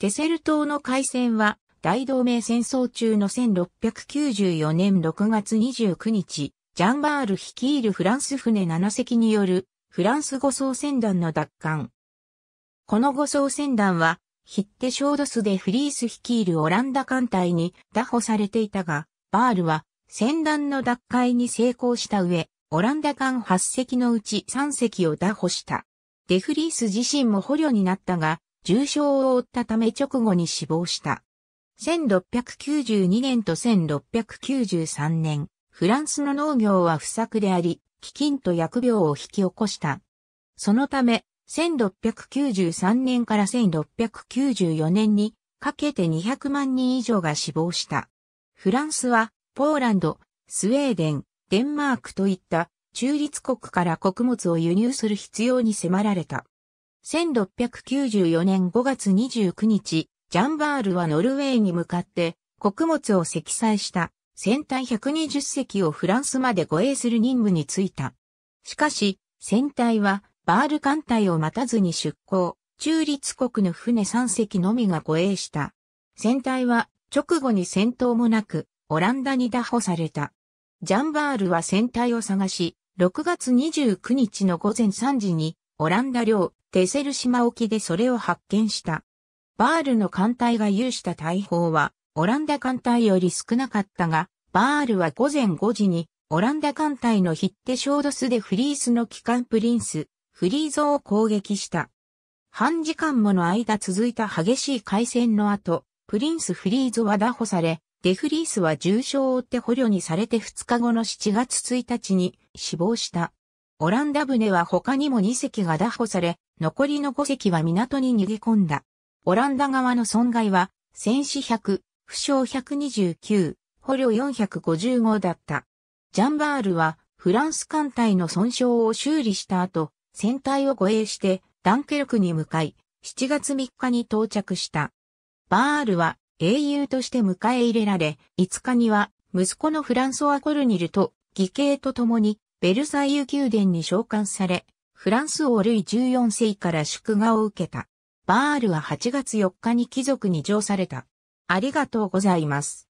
テセル島の海戦は、大同盟戦争中の1694年6月29日、ジャンバール率いるフランス船7隻による、フランス護送船団の奪還。この護送船団は、ヒッテショードスでフリース率いるオランダ艦隊に打破されていたが、バールは、船団の奪回に成功した上、オランダ艦8隻のうち3隻を打破した。デフリース自身も捕虜になったが、重傷を負ったため直後に死亡した。1692年と1693年、フランスの農業は不作であり、飢饉と薬病を引き起こした。そのため、1693年から1694年にかけて200万人以上が死亡した。フランスは、ポーランド、スウェーデン、デンマークといった中立国から穀物を輸入する必要に迫られた。1694年5月29日、ジャンバールはノルウェーに向かって穀物を積載した船体120隻をフランスまで護衛する任務に就いた。しかし、船体はバール艦隊を待たずに出港、中立国の船3隻のみが護衛した。船体は直後に戦闘もなく、オランダに打破された。ジャンバールは船体を探し、6月29日の午前3時に、オランダ領、テセル島沖でそれを発見した。バールの艦隊が有した大砲は、オランダ艦隊より少なかったが、バールは午前5時に、オランダ艦隊のヒッテショードスでフリースの機関プリンス、フリーゾを攻撃した。半時間もの間続いた激しい海戦の後、プリンスフリーゾは拿捕され、デフリースは重傷を負って捕虜にされて2日後の7月1日に死亡した。オランダ船は他にも2隻が拿捕され、残りの5隻は港に逃げ込んだ。オランダ側の損害は、戦死100、負傷129、捕虜455だった。ジャンバールは、フランス艦隊の損傷を修理した後、船体を護衛して、ダンケルクに向かい、7月3日に到着した。バールは、英雄として迎え入れられ、5日には、息子のフランソワ・コルニルと、義兄と共に、ベルサイユ宮殿に召喚され、フランス王ルイ14世から祝賀を受けた。バールは8月4日に貴族に上された。ありがとうございます。